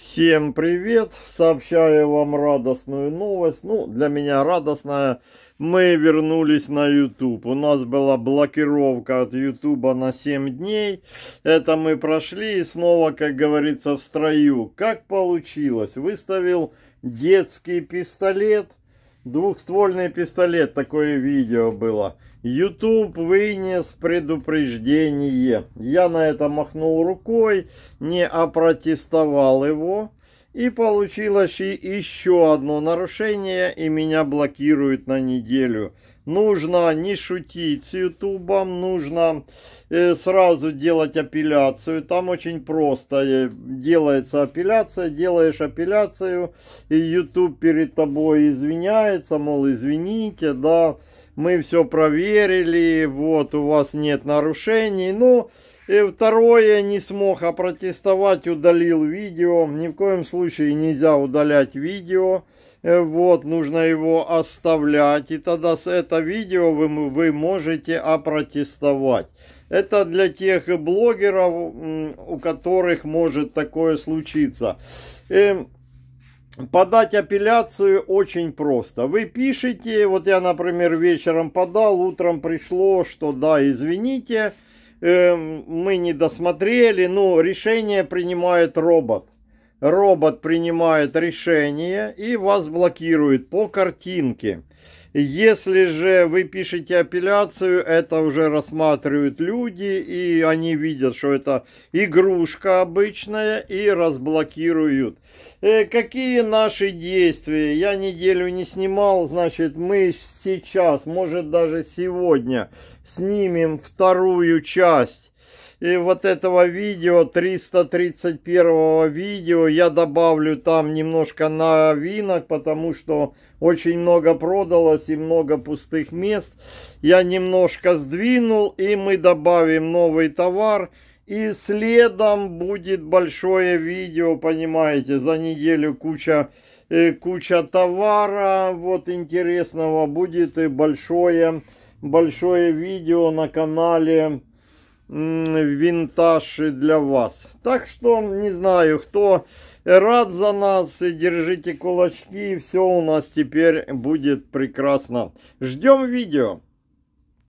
Всем привет! Сообщаю вам радостную новость. Ну, для меня радостная. Мы вернулись на YouTube. У нас была блокировка от YouTube на 7 дней. Это мы прошли и снова, как говорится, в строю. Как получилось? Выставил детский пистолет. Двухствольный пистолет, такое видео было. YouTube вынес предупреждение. Я на это махнул рукой, не опротестовал его. И получилось и еще одно нарушение, и меня блокируют на неделю. Нужно не шутить с Ютубом, нужно э, сразу делать апелляцию. Там очень просто э, делается апелляция, делаешь апелляцию, и Ютуб перед тобой извиняется, мол, извините, да, мы все проверили, вот у вас нет нарушений. Ну, и второе, не смог опротестовать, а удалил видео. Ни в коем случае нельзя удалять видео. Э, вот, нужно его оставлять. И тогда с это видео вы, вы можете опротестовать. Это для тех блогеров, у которых может такое случиться. И эм, подать апелляцию очень просто. Вы пишете, вот я, например, вечером подал, утром пришло, что да, извините, извините Эм, мы не досмотрели, ну, решение принимает робот робот принимает решение и вас блокирует по картинке. Если же вы пишете апелляцию, это уже рассматривают люди, и они видят, что это игрушка обычная, и разблокируют. Э, какие наши действия? Я неделю не снимал, значит, мы сейчас, может даже сегодня, снимем вторую часть и вот этого видео, 331 видео, я добавлю там немножко новинок, потому что очень много продалось и много пустых мест. Я немножко сдвинул, и мы добавим новый товар. И следом будет большое видео, понимаете, за неделю куча, э, куча товара, вот интересного будет и большое, большое видео на канале винтаж для вас. Так что, не знаю, кто рад за нас, И держите кулачки, все у нас теперь будет прекрасно. Ждем видео.